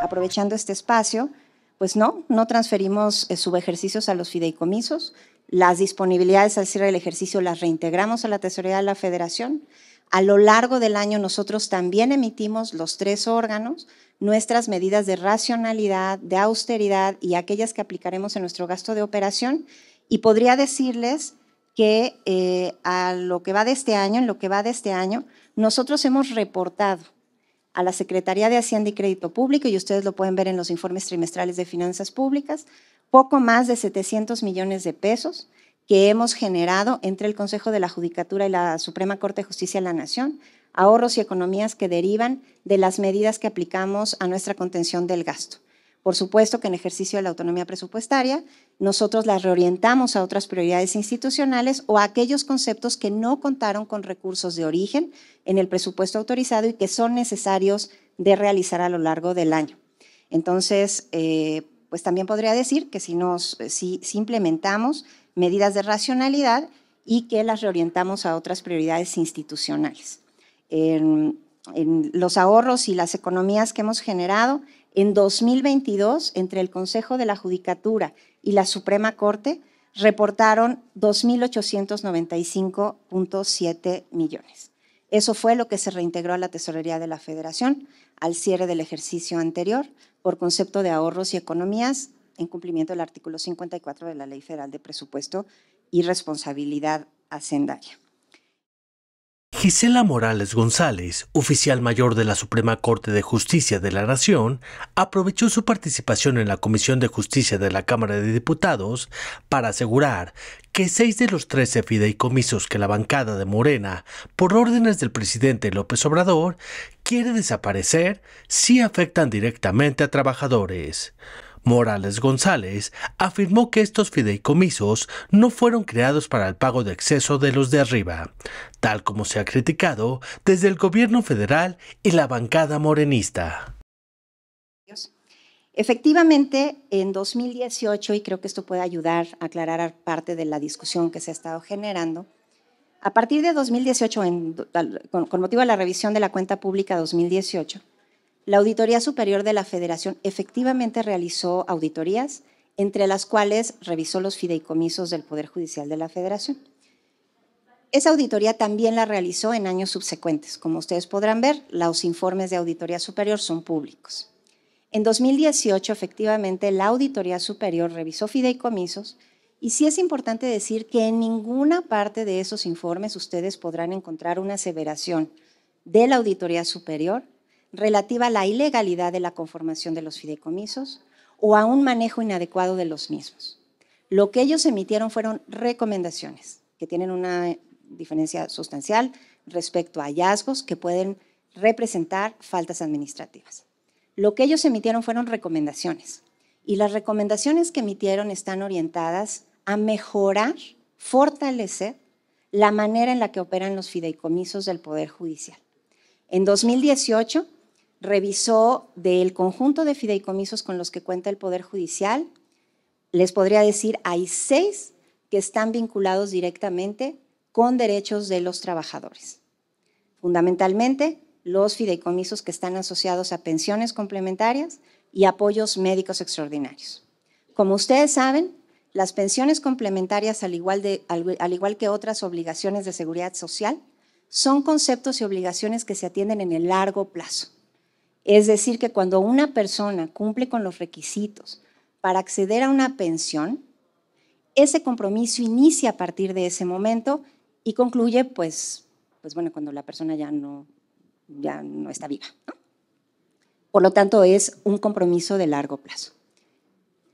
aprovechando este espacio, pues no, no transferimos eh, subejercicios a los fideicomisos, las disponibilidades al cierre del ejercicio las reintegramos a la tesorería de la federación. A lo largo del año nosotros también emitimos los tres órganos nuestras medidas de racionalidad, de austeridad y aquellas que aplicaremos en nuestro gasto de operación. Y podría decirles que eh, a lo que va de este año, en lo que va de este año, nosotros hemos reportado a la Secretaría de Hacienda y Crédito Público, y ustedes lo pueden ver en los informes trimestrales de finanzas públicas, poco más de 700 millones de pesos que hemos generado entre el Consejo de la Judicatura y la Suprema Corte de Justicia de la Nación, ahorros y economías que derivan de las medidas que aplicamos a nuestra contención del gasto. Por supuesto que en ejercicio de la autonomía presupuestaria, nosotros las reorientamos a otras prioridades institucionales o a aquellos conceptos que no contaron con recursos de origen en el presupuesto autorizado y que son necesarios de realizar a lo largo del año. Entonces, eh, pues también podría decir que si, nos, implementamos medidas de racionalidad y que las reorientamos a otras prioridades institucionales. en los ahorros y las economías que hemos generado en 2022 entre el Consejo de la Judicatura y la Suprema Corte reportaron 2.895.7 millones. Eso fue lo que se reintegró a la Tesorería de la Federación al cierre del ejercicio anterior por concepto de ahorros y economías en cumplimiento del artículo 54 de la Ley Federal de Presupuesto y Responsabilidad Hacendaria. Gisela Morales González, oficial mayor de la Suprema Corte de Justicia de la Nación, aprovechó su participación en la Comisión de Justicia de la Cámara de Diputados para asegurar que seis de los trece fideicomisos que la bancada de Morena, por órdenes del presidente López Obrador, quiere desaparecer, sí afectan directamente a trabajadores. Morales González afirmó que estos fideicomisos no fueron creados para el pago de exceso de los de arriba, tal como se ha criticado desde el gobierno federal y la bancada morenista. Efectivamente, en 2018, y creo que esto puede ayudar a aclarar parte de la discusión que se ha estado generando, a partir de 2018, con, motivo de la revisión de la cuenta pública 2018, la Auditoría Superior de la Federación efectivamente realizó auditorías, entre las cuales revisó los fideicomisos del Poder Judicial de la Federación. Esa auditoría también la realizó en años subsecuentes. Como ustedes podrán ver, los informes de Auditoría Superior son públicos. En 2018, efectivamente, la Auditoría Superior revisó fideicomisos y sí es importante decir que en ninguna parte de esos informes ustedes podrán encontrar una aseveración de la Auditoría Superior relativa a la ilegalidad de la conformación de los fideicomisos o a un manejo inadecuado de los mismos. Lo que ellos emitieron fueron recomendaciones, que tienen una diferencia sustancial respecto a hallazgos que pueden representar faltas administrativas. Lo que ellos emitieron fueron recomendaciones y las recomendaciones que emitieron están orientadas a mejorar, fortalecer la manera en la que operan los fideicomisos del Poder Judicial. En 2018 revisó del conjunto de fideicomisos con los que cuenta el Poder Judicial, les podría decir, hay seis que están vinculados directamente con derechos de los trabajadores. Fundamentalmente, los fideicomisos que están asociados a pensiones complementarias y apoyos médicos extraordinarios. Como ustedes saben, las pensiones complementarias, al igual, al igual que otras obligaciones de seguridad social, son conceptos y obligaciones que se atienden en el largo plazo. Es decir, que cuando una persona cumple con los requisitos para acceder a una pensión, ese compromiso inicia a partir de ese momento y concluye, pues, pues bueno, cuando la persona ya no, no está viva. Por lo tanto, es un compromiso de largo plazo.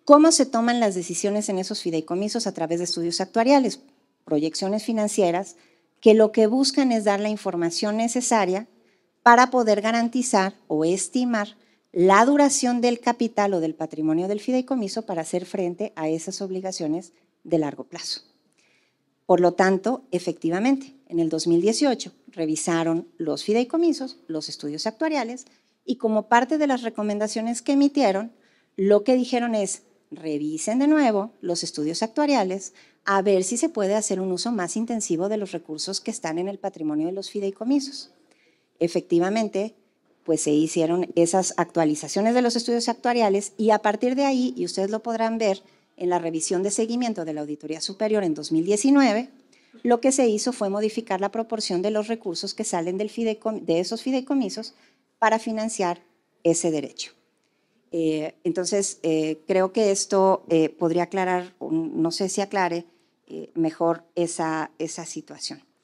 ¿Cómo se toman las decisiones en esos fideicomisos a través de estudios actuariales, proyecciones financieras, que lo que buscan es dar la información necesaria para poder garantizar o estimar la duración del capital o del patrimonio del fideicomiso para hacer frente a esas obligaciones de largo plazo. Por lo tanto, efectivamente, en el 2018 revisaron los fideicomisos, los estudios actuariales, y como parte de las recomendaciones que emitieron, lo que dijeron es, revisen de nuevo los estudios actuariales a ver si se puede hacer un uso más intensivo de los recursos que están en el patrimonio de los fideicomisos efectivamente, pues se hicieron esas actualizaciones de los estudios actuariales y a partir de ahí, y ustedes lo podrán ver en la revisión de seguimiento de la Auditoría Superior en 2019, lo que se hizo fue modificar la proporción de los recursos que salen de esos fideicomisos para financiar ese derecho. Eh, entonces, eh, creo que esto eh, podría aclarar, no sé si aclare mejor esa situación.